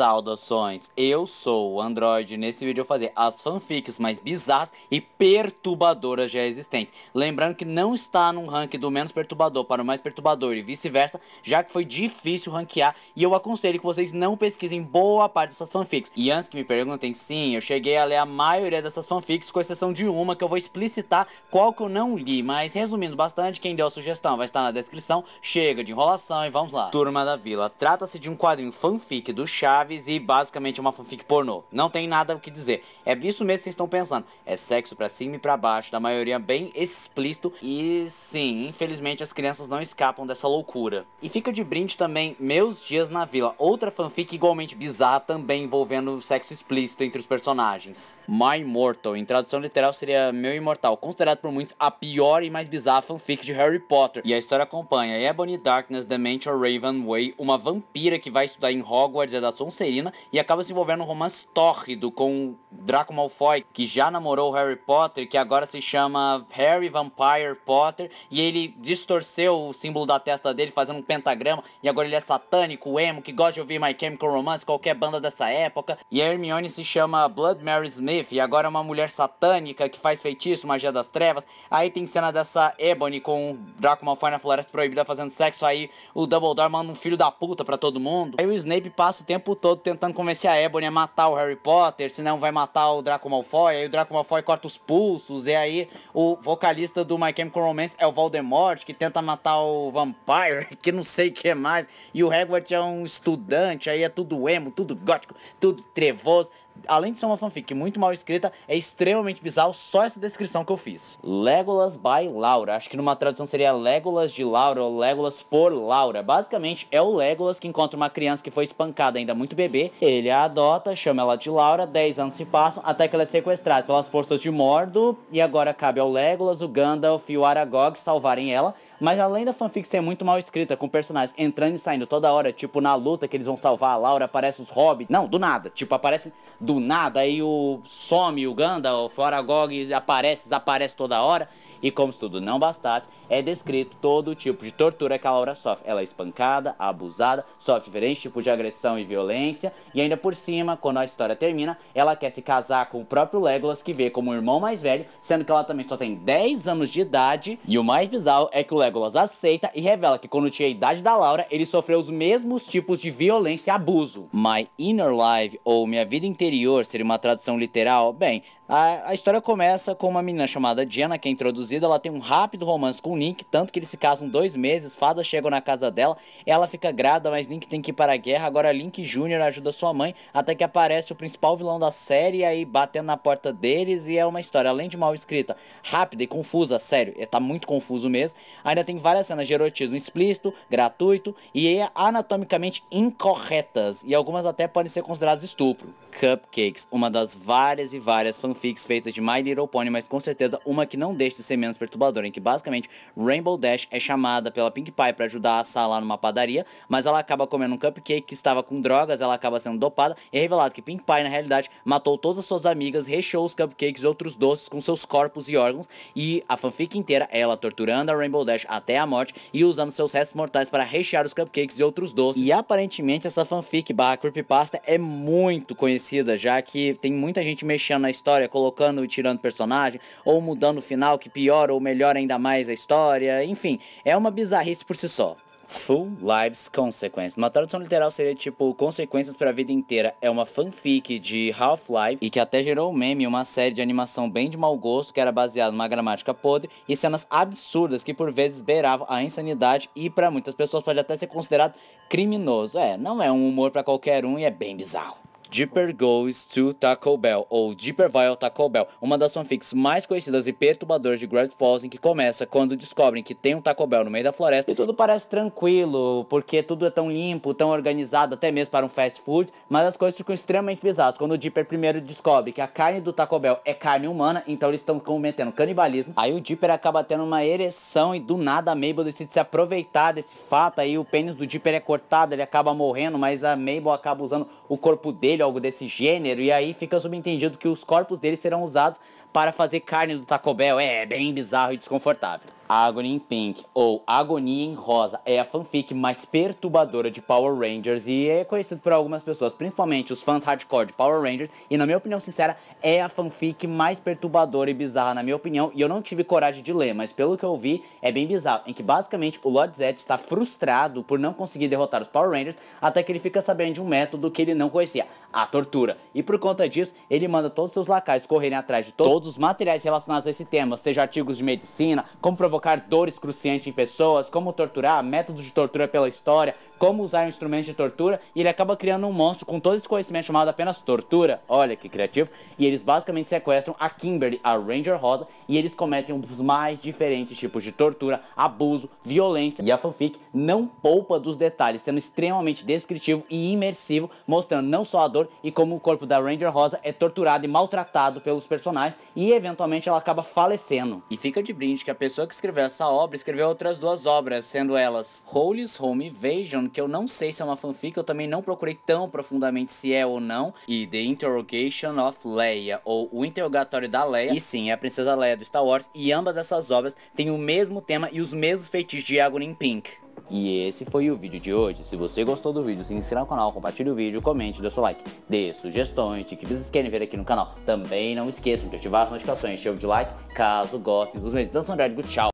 Saudações, eu sou o Android. Nesse vídeo eu vou fazer as fanfics mais bizarras e perturbadoras já existentes. Lembrando que não está num ranking do menos perturbador para o mais perturbador e vice-versa, já que foi difícil ranquear e eu aconselho que vocês não pesquisem boa parte dessas fanfics. E antes que me perguntem, sim, eu cheguei a ler a maioria dessas fanfics, com exceção de uma que eu vou explicitar qual que eu não li, mas resumindo bastante, quem deu a sugestão vai estar na descrição. Chega de enrolação e vamos lá. Turma da Vila, trata-se de um quadrinho fanfic do Chaves Chaves e basicamente uma fanfic pornô. Não tem nada o que dizer. É isso mesmo que vocês estão pensando. É sexo pra cima e pra baixo, da maioria bem explícito. E sim, infelizmente as crianças não escapam dessa loucura. E fica de brinde também Meus Dias na Vila, outra fanfic igualmente bizarra também envolvendo sexo explícito entre os personagens. My Immortal, em tradução literal seria Meu Imortal, considerado por muitos a pior e mais bizarra fanfic de Harry Potter. E a história acompanha Ebony é Darkness, Dementia Raven Way, uma vampira que vai estudar em Hogwarts e é da sua Sonserina e acaba se envolvendo num romance tórrido com Draco Malfoy, que já namorou Harry Potter, que agora se chama Harry Vampire Potter, e ele distorceu o símbolo da testa dele fazendo um pentagrama, e agora ele é satânico, emo, que gosta de ouvir My Chemical Romance, qualquer banda dessa época. E a Hermione se chama Blood Mary Smith, e agora é uma mulher satânica que faz feitiço, magia das trevas. Aí tem cena dessa Ebony com Draco Malfoy na Floresta Proibida fazendo sexo, aí o Dumbledore manda um filho da puta pra todo mundo. Aí o Snape passa o tempo todo tentando convencer a Ebony a matar o Harry Potter, senão vai matar o Draco Malfoy, aí o Draco Malfoy corta os pulsos, e aí o vocalista do My Chemical Romance é o Voldemort, que tenta matar o Vampire, que não sei o que mais, e o Hagrid é um estudante, aí é tudo emo, tudo gótico, tudo trevoso além de ser uma fanfic muito mal escrita, é extremamente bizarro só essa descrição que eu fiz. Legolas by Laura. Acho que numa tradução seria Legolas de Laura ou Legolas por Laura. Basicamente, é o Legolas que encontra uma criança que foi espancada ainda muito bebê. Ele a adota, chama ela de Laura, 10 anos se passam, até que ela é sequestrada pelas forças de Mordo. E agora cabe ao Legolas, o Gandalf e o Aragog salvarem ela. Mas além da fanfic ser muito mal escrita, com personagens entrando e saindo toda hora, tipo na luta que eles vão salvar a Laura, aparece os hobbits. Não, do nada. Tipo, aparece do nada, aí o some o Gandalf, o Aragog aparece, desaparece toda hora. E como se tudo não bastasse, é descrito todo o tipo de tortura que a Laura sofre. Ela é espancada, abusada, sofre diferentes tipos de agressão e violência. E ainda por cima, quando a história termina, ela quer se casar com o próprio Legolas, que vê como o irmão mais velho, sendo que ela também só tem 10 anos de idade. E o mais bizarro é que o Legolas aceita e revela que quando tinha a idade da Laura, ele sofreu os mesmos tipos de violência e abuso. My Inner Life, ou Minha Vida Interior, seria uma tradução literal? Bem, a, a, história começa com uma menina chamada Jenna, que é introduzida, ela tem um rápido romance com Link, tanto que eles se casam dois meses, fadas chegam na casa dela, ela fica grávida, mas Link tem que ir para a guerra, agora Link Jr. ajuda sua mãe, até que aparece o principal vilão da série, aí batendo na porta deles, e é uma história, além de mal escrita, rápida e confusa, sério, é, tá muito confuso mesmo, ainda tem várias cenas de erotismo explícito, gratuito, e anatomicamente incorretas, e algumas até podem ser consideradas estupro. Cupcakes, uma das várias e várias fanfics fanfics feitas de My Little Pony, mas com certeza uma que não deixa de ser menos perturbadora, em que basicamente Rainbow Dash é chamada pela Pink Pie para ajudar a Sá lá numa padaria, mas ela acaba comendo um cupcake que estava com drogas, ela acaba sendo dopada e é revelado que Pink Pie na realidade matou todas as suas amigas, recheou os cupcakes e outros doces com seus corpos e órgãos e a fanfic inteira é ela torturando a Rainbow Dash até a morte e usando seus restos mortais para rechear os cupcakes e outros doces. E aparentemente essa fanfic barra creepypasta é muito conhecida, já que tem muita gente mexendo na história colocando e tirando personagem, ou mudando o final que piora ou melhora ainda mais a história, enfim, é uma bizarrice por si só. Full Lives Consequence. Uma tradução literal seria tipo Consequências para a Vida Inteira. É uma fanfic de Half-Life e que até gerou um meme, uma série de animação bem de mau gosto que era baseada numa gramática podre e cenas absurdas que por vezes beiravam a insanidade e para muitas pessoas pode até ser considerado criminoso. É, não é um humor para qualquer um e é bem bizarro. Deeper Goes to Taco Bell, ou Deeper Vile Taco Bell, uma das fanfics mais conhecidas e perturbadoras de Grand Falls, em que começa quando descobrem que tem um Taco Bell no meio da floresta. E tudo parece tranquilo, porque tudo é tão limpo, tão organizado, até mesmo para um fast food, mas as coisas ficam extremamente bizarras quando o Deeper primeiro descobre que a carne do Taco Bell é carne humana, então eles estão cometendo canibalismo. Aí o Deeper acaba tendo uma ereção e do nada a Mabel decide se aproveitar desse fato, aí o pênis do Deeper é cortado, ele acaba morrendo, mas a Mabel acaba usando o corpo dele vermelho, algo desse gênero, e aí fica subentendido que os corpos deles serão usados para fazer carne do Taco Bell. É, é bem bizarro e desconfortável. Agony in Pink ou Agonia em Rosa é a fanfic mais perturbadora de Power Rangers e é conhecido por algumas pessoas, principalmente os fãs hardcore de Power Rangers, e na minha opinião sincera, é a fanfic mais perturbadora e bizarra na minha opinião, e eu não tive coragem de ler, mas pelo que eu vi, é bem bizarro, em que basicamente o Lord Zed está frustrado por não conseguir derrotar os Power Rangers, até que ele fica sabendo de um método que ele não conhecia, a tortura. E por conta disso, ele manda todos os seus lacais correrem atrás de to todos os materiais relacionados a esse tema, seja artigos de medicina, como provocar provocar dores cruciantes em pessoas, como torturar, métodos de tortura pela história, como usar um instrumento de tortura, e ele acaba criando um monstro com todo esse conhecimento chamado apenas tortura. Olha que criativo. E eles basicamente sequestram a Kimberly, a Ranger Rosa, e eles cometem os mais diferentes tipos de tortura, abuso, violência. E a fanfic não poupa dos detalhes, sendo extremamente descritivo e imersivo, mostrando não só a dor e como o corpo da Ranger Rosa é torturado e maltratado pelos personagens, e eventualmente ela acaba falecendo. E fica de brinde que a pessoa que escreveu essa obra escreveu outras duas obras, sendo elas Holy's Home Invasion que eu não sei se é uma fanfic, eu também não procurei tão profundamente se é ou não. E The Interrogation of Leia, ou O Interrogatório da Leia. E sim, é a Princesa Leia do Star Wars. E ambas essas obras têm o mesmo tema e os mesmos feitiços de Agony Pink. E esse foi o vídeo de hoje. Se você gostou do vídeo, se inscreva no canal, compartilhe o vídeo, comente, dê seu like, dê sugestões de que vocês querem ver aqui no canal. Também não esqueçam de ativar as notificações, cheio de like, caso gostem dos vídeos. Então, André, tchau.